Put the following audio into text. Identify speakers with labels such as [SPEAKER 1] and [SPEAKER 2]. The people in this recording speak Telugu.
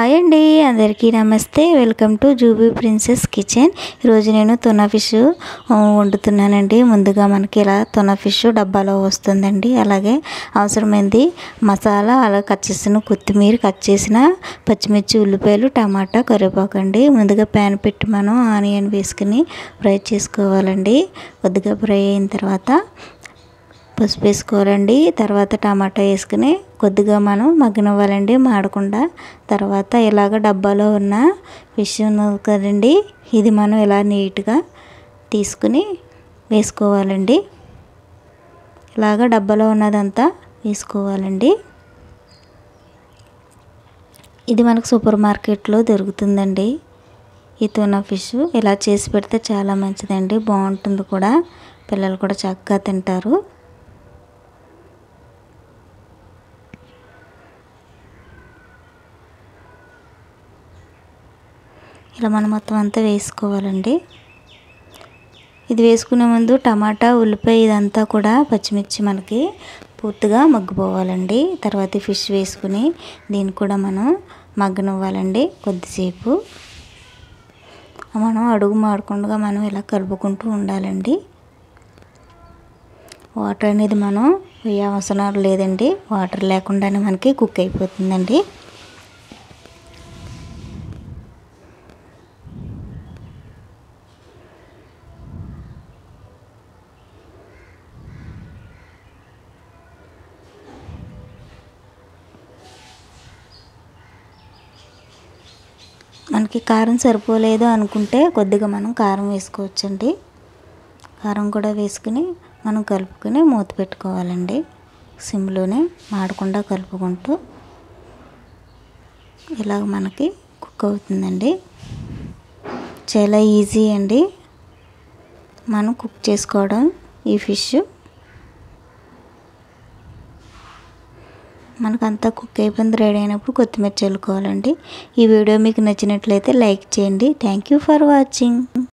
[SPEAKER 1] హాయ్ అండి అందరికీ నమస్తే welcome to Jubi princess kitchen ఈరోజు నేను తున ఫిష్ వండుతున్నానండి ముందుగా మనకి ఇలా తున ఫిష్ డబ్బాలో వస్తుందండి అలాగే అవసరమైంది మసాలా అలా కట్ చేసిన కొత్తిమీర కట్ చేసిన పచ్చిమిర్చి ఉల్లిపాయలు టమాటా కరివేపాకు అండి ముందుగా ప్యాన్ పెట్టి మనం ఆనియన్ వేసుకుని ఫ్రై చేసుకోవాలండి కొద్దిగా ఫ్రై అయిన తర్వాత పసుపు వేసుకోవాలండి తర్వాత టమాటా వేసుకుని కొద్దిగా మనం మగ్గనివ్వాలండి మాడకుండా తర్వాత ఇలాగ డబ్బాలో ఉన్న ఫిష్ ఉన్నది కదండి ఇది మనం ఇలా నీట్గా తీసుకుని వేసుకోవాలండి ఇలాగ డబ్బాలో ఉన్నదంతా వేసుకోవాలండి ఇది మనకు సూపర్ మార్కెట్లో దొరుకుతుందండి ఈ తున ఫిష్ ఇలా చేసి పెడితే చాలా మంచిదండి బాగుంటుంది కూడా పిల్లలు కూడా చక్కగా తింటారు ఇలా మనం మొత్తం అంతా వేసుకోవాలండి ఇది వేసుకునే ముందు టమాటా ఉల్లిపాయ ఇదంతా కూడా పచ్చిమిర్చి మనకి పూర్తిగా మగ్గిపోవాలండి తర్వాత ఫిష్ వేసుకుని దీన్ని కూడా మనం మగ్గనివ్వాలండి కొద్దిసేపు మనం అడుగు మాడకుండా మనం ఇలా కలుపుకుంటూ ఉండాలండి వాటర్ అనేది మనం వేయవసరం లేదండి వాటర్ లేకుండానే మనకి కుక్ అయిపోతుందండి మనకి కారం సరిపోలేదు అనుకుంటే కొద్దిగా మనం కారం వేసుకోవచ్చండి కారం కూడా వేసుకుని మనం కలుపుకొని మూత పెట్టుకోవాలండి సిమ్లోనే మాడకుండా కలుపుకుంటూ ఇలాగ మనకి కుక్ అవుతుందండి చాలా ఈజీ అండి మనం కుక్ చేసుకోవడం ఈ ఫిష్ మనకంతా కుక్ అయిపోయింది రెడీ అయినప్పుడు కొత్తిమీర చల్లుకోవాలండి ఈ వీడియో మీకు నచ్చినట్లయితే లైక్ చేయండి థ్యాంక్ ఫర్ వాచింగ్